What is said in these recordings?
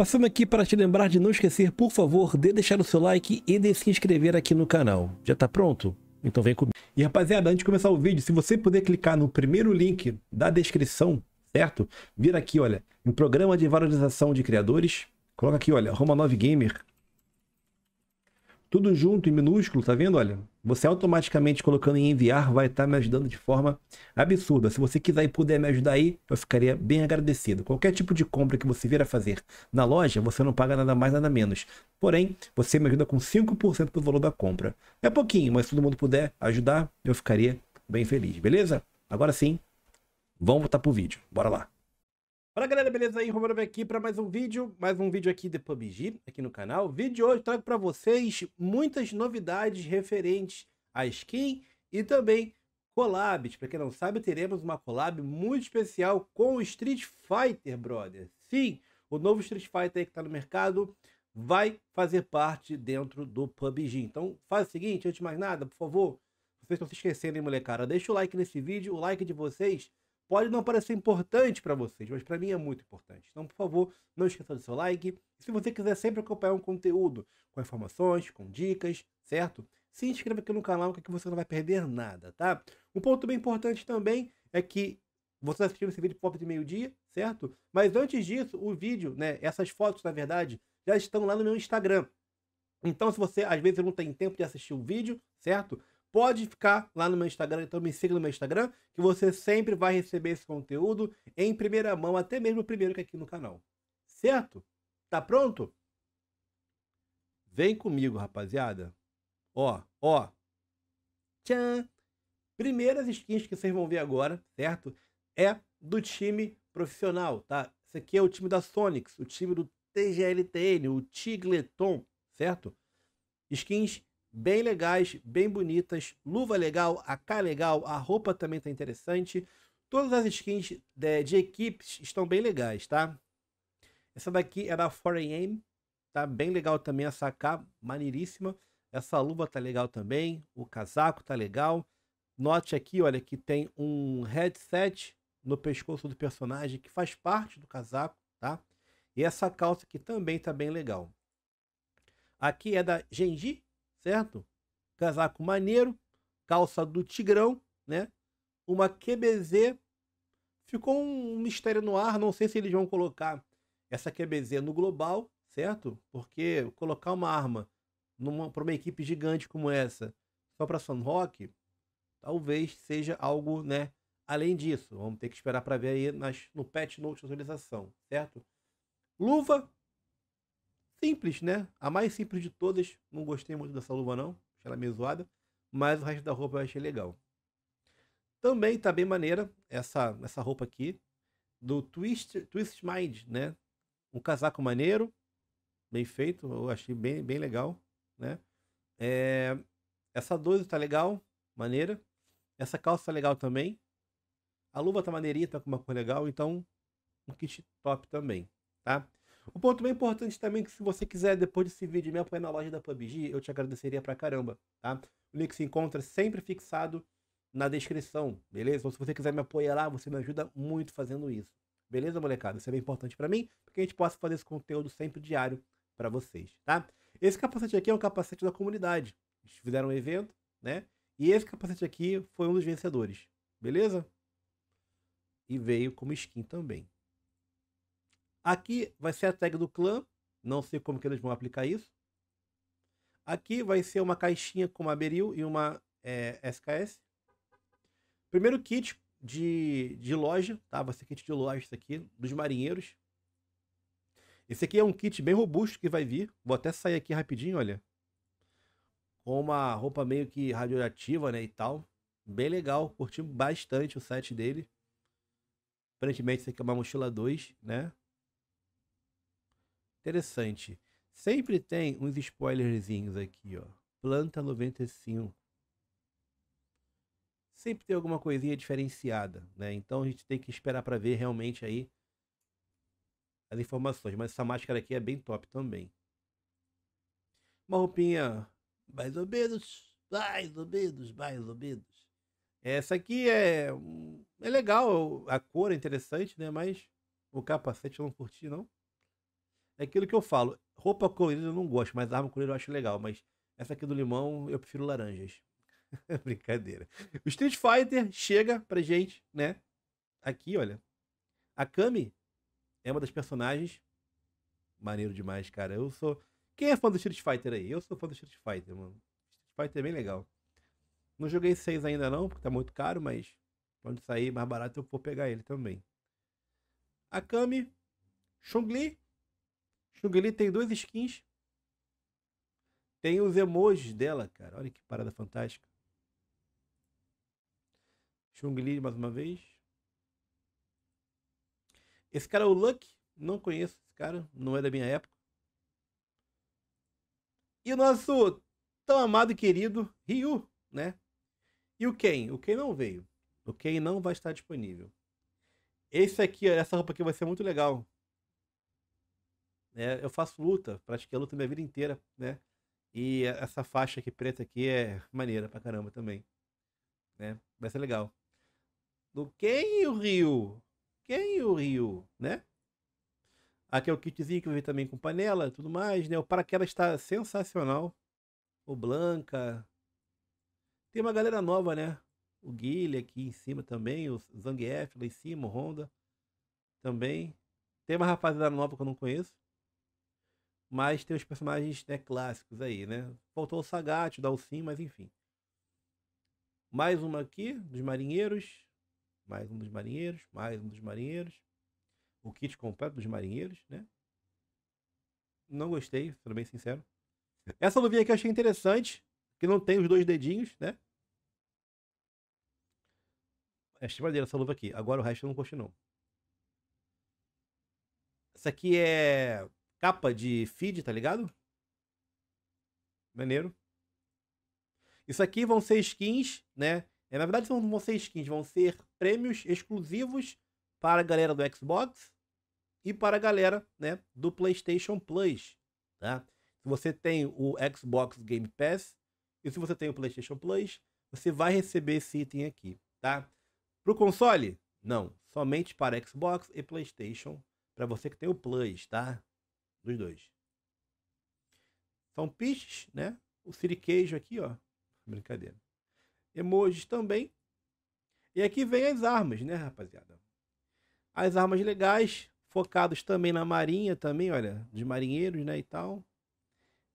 Passando aqui para te lembrar de não esquecer, por favor, de deixar o seu like e de se inscrever aqui no canal. Já está pronto? Então vem comigo. E rapaziada, antes de começar o vídeo, se você puder clicar no primeiro link da descrição, certo? Vira aqui, olha, em Programa de Valorização de Criadores, coloca aqui, olha, 9 Gamer, tudo junto em minúsculo, tá vendo? Olha, você automaticamente colocando em enviar vai estar tá me ajudando de forma absurda. Se você quiser e puder me ajudar aí, eu ficaria bem agradecido. Qualquer tipo de compra que você vir a fazer na loja, você não paga nada mais, nada menos. Porém, você me ajuda com 5% do valor da compra. É pouquinho, mas se todo mundo puder ajudar, eu ficaria bem feliz, beleza? Agora sim, vamos voltar pro vídeo. Bora lá. Fala galera, beleza aí? Romero aqui para mais um vídeo, mais um vídeo aqui de PUBG, aqui no canal. O vídeo de hoje trago para vocês muitas novidades referentes à skin e também collabs. Para quem não sabe, teremos uma collab muito especial com o Street Fighter, brother. Sim, o novo Street Fighter que está no mercado vai fazer parte dentro do PUBG. Então faz o seguinte, antes de mais nada, por favor, vocês estão se esquecendo, hein, molecada? Deixa o like nesse vídeo, o like de vocês pode não parecer importante para vocês, mas para mim é muito importante. Então, por favor, não esqueça do seu like. E se você quiser sempre acompanhar um conteúdo com informações, com dicas, certo? Se inscreva aqui no canal que você não vai perder nada, tá? Um ponto bem importante também é que você assistiu esse vídeo pop de meio-dia, certo? Mas antes disso, o vídeo, né, essas fotos, na verdade, já estão lá no meu Instagram. Então, se você às vezes não tem tempo de assistir o vídeo, certo? pode ficar lá no meu Instagram, então me siga no meu Instagram, que você sempre vai receber esse conteúdo em primeira mão, até mesmo primeiro que é aqui no canal. Certo? Tá pronto? Vem comigo, rapaziada. Ó, ó. Tchan! Primeiras skins que vocês vão ver agora, certo? É do time profissional, tá? Esse aqui é o time da Sonics, o time do TGLTN, o Tigleton, certo? Skins bem legais, bem bonitas. Luva legal, a K legal, a roupa também está interessante. Todas as skins de, de, equipes estão bem legais, tá? Essa daqui é da 4AM, tá bem legal também essa K, maneiríssima. Essa luva tá legal também, o casaco tá legal. Note aqui, olha, que tem um headset no pescoço do personagem que faz parte do casaco, tá? E essa calça aqui também tá bem legal. Aqui é da Genji, certo? Casaco maneiro, calça do Tigrão, né? Uma QBZ. Ficou um mistério no ar, não sei se eles vão colocar essa QBZ no global, certo? Porque colocar uma arma para uma equipe gigante como essa, só para Sun Rock talvez seja algo, né? Além disso, vamos ter que esperar para ver aí nas, no patch note de atualização, certo? Luva, Simples, né? A mais simples de todas. Não gostei muito dessa luva, não. Achei ela meio zoada. Mas o resto da roupa eu achei legal. Também tá bem maneira essa, essa roupa aqui. Do Twist, Twist Mind, né? Um casaco maneiro. Bem feito. Eu achei bem, bem legal, né? É, essa 12 tá legal. Maneira. Essa calça tá legal também. A luva tá maneirinha, tá com uma cor legal. Então, um kit top também, tá? Um ponto bem importante também é que se você quiser, depois desse vídeo, me apoiar na loja da PUBG, eu te agradeceria pra caramba, tá? O link se encontra sempre fixado na descrição, beleza? Ou então, se você quiser me apoiar lá, você me ajuda muito fazendo isso. Beleza, molecada? Isso é bem importante para mim, porque a gente possa fazer esse conteúdo sempre diário para vocês, tá? Esse capacete aqui é um capacete da comunidade. Eles fizeram um evento, né? E esse capacete aqui foi um dos vencedores, beleza? E veio como skin também. Aqui vai ser a tag do clã, não sei como que eles vão aplicar isso. Aqui vai ser uma caixinha com uma Beril e uma é, SKS. Primeiro kit de, de loja, tá? Vai ser kit de loja isso aqui, dos marinheiros. Esse aqui é um kit bem robusto que vai vir. Vou até sair aqui rapidinho, olha. Com uma roupa meio que radioativa, né, e tal. Bem legal, curti bastante o set dele. Aparentemente isso aqui é uma mochila 2, né? Interessante. Sempre tem uns spoilerzinhos aqui, ó. Planta 95. Sempre tem alguma coisinha diferenciada, né? Então a gente tem que esperar para ver realmente aí as informações. Mas essa máscara aqui é bem top também. Uma roupinha mais ou menos, mais ou menos, mais ou menos. Essa aqui é, é legal, a cor é interessante, né? Mas o capacete eu não curti, não. É aquilo que eu falo. Roupa colorida eu não gosto, mas arma colorida eu acho legal. Mas essa aqui do limão eu prefiro laranjas. Brincadeira. O Street Fighter chega pra gente, né? Aqui, olha. A Kami é uma das personagens. Maneiro demais, cara. Eu sou. Quem é fã do Street Fighter aí? Eu sou fã do Street Fighter, mano. Street Fighter é bem legal. Não joguei 6 ainda não, porque tá muito caro, mas quando sair mais barato eu vou pegar ele também. A Kami, Chun-Li, Xungli tem duas skins. Tem os emojis dela, cara. Olha que parada fantástica. Xungli mais uma vez. Esse cara é o Luck. Não conheço esse cara. Não é da minha época. E o nosso tão amado e querido Ryu, né? E o Ken? O Ken não veio. O Ken não vai estar disponível. Esse aqui, essa roupa aqui vai ser muito legal. Né? Eu faço luta, pratiquei luta minha vida inteira, né? E essa faixa aqui preta aqui é maneira pra caramba também. Né? Vai ser legal. Do quem o Rio? Quem o Rio, né? Aqui é o kitzinho que eu vi também com panela tudo mais, né? O paraquedas está sensacional. O Blanca. Tem uma galera nova, né? O Guilherme aqui em cima também, o Zangief lá em cima, o Honda também. Tem uma rapaziada nova que eu não conheço. Mas tem os personagens né, clássicos aí, né? Faltou o Sagat, o Dalsim, mas enfim. Mais uma aqui, dos marinheiros. Mais um dos marinheiros, mais um dos marinheiros. O kit completo dos marinheiros, né? Não gostei, sendo bem sincero. Essa luvinha aqui eu achei interessante, que não tem os dois dedinhos, né? É achei maneira essa luva aqui. Agora o resto eu não gostei não. Essa aqui é capa de feed, tá ligado? Maneiro. Isso aqui vão ser skins, né? É, na verdade, não vão ser skins, vão ser prêmios exclusivos para a galera do Xbox e para a galera né, do PlayStation Plus. Tá? Se você tem o Xbox Game Pass e se você tem o PlayStation Plus, você vai receber esse item aqui. Tá? Para o console, não. Somente para Xbox e PlayStation. Para você que tem o Plus, tá? dos dois. São piches, né? O siriqueijo aqui, ó. Brincadeira. Emojis também. E aqui vem as armas, né, rapaziada? As armas legais, focados também na marinha, também, olha, dos marinheiros, né, e tal.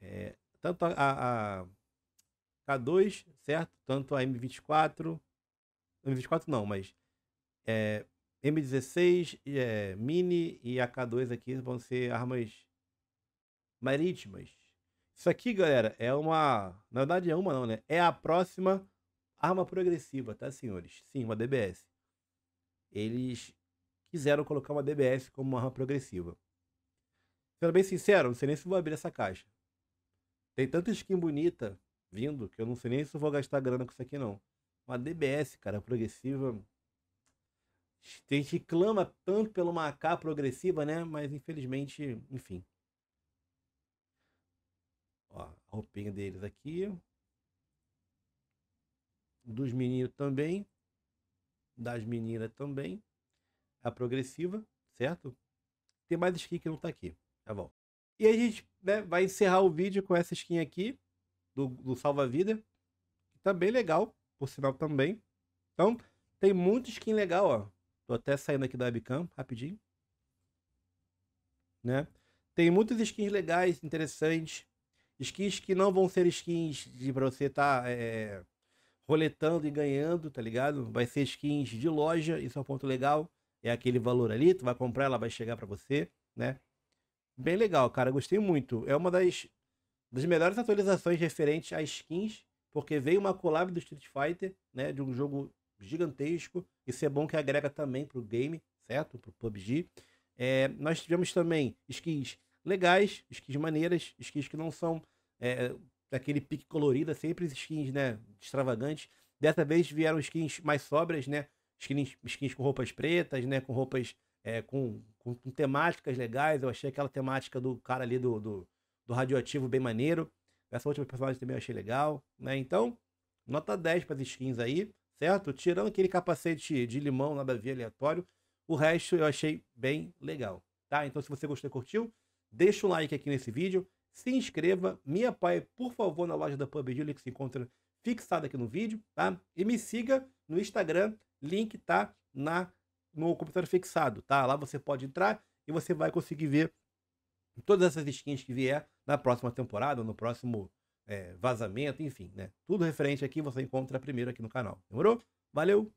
É, tanto a, a K2, certo? Tanto a M24, M24 não, mas é, M16, é, Mini e a K2 aqui vão ser armas marítimas. Isso aqui, galera, é uma. Na verdade, é uma, não, né? É a próxima arma progressiva, tá, senhores? Sim, uma DBS. Eles quiseram colocar uma DBS como uma arma progressiva. Sendo bem sincero, não sei nem se vou abrir essa caixa. Tem tanta skin bonita vindo que eu não sei nem se vou gastar grana com isso aqui, não. Uma DBS, cara, progressiva. A gente clama tanto pela uma AK progressiva, né? Mas infelizmente, enfim roupinha deles aqui. Dos meninos também. Das meninas também. A progressiva, certo? Tem mais skin que não tá aqui. Tá bom. E a gente né, vai encerrar o vídeo com essa skin aqui. Do, do salva-vida. Que tá bem legal. Por sinal também. Então, tem muito skin legal, ó. Tô até saindo aqui da webcam rapidinho. Né? Tem muitas skins legais, interessantes. Skins que não vão ser skins de para você tá é, roletando e ganhando, tá ligado? Vai ser skins de loja, isso é um ponto legal. É aquele valor ali, tu vai comprar, ela vai chegar para você, né? Bem legal, cara, gostei muito. É uma das, das melhores atualizações referentes a skins, porque veio uma collab do Street Fighter, né? De um jogo gigantesco. Isso é bom que agrega também para o game, certo? para o PUBG. É, nós tivemos também skins legais, skins maneiras, skins que não são é, daquele pique colorida, é sempre skins, né, extravagantes. Dessa vez vieram skins mais sobras, né, skins, skins com roupas pretas, né, com roupas é, com, com, com, temáticas legais. Eu achei aquela temática do cara ali do, do, do radioativo bem maneiro. Essa última personagem também eu achei legal, né? Então, nota 10 para as skins aí, certo? Tirando aquele capacete de limão, nada a aleatório. O resto eu achei bem legal, tá? Então, se você gostou e curtiu, Deixa o like aqui nesse vídeo, se inscreva, me apoie, por favor, na loja da PUBG, que se encontra fixado aqui no vídeo, tá? E me siga no Instagram, link tá na, no computador fixado, tá? Lá você pode entrar e você vai conseguir ver todas essas skins que vier na próxima temporada, no próximo é, vazamento, enfim, né? Tudo referente aqui você encontra primeiro aqui no canal. Demorou? Valeu!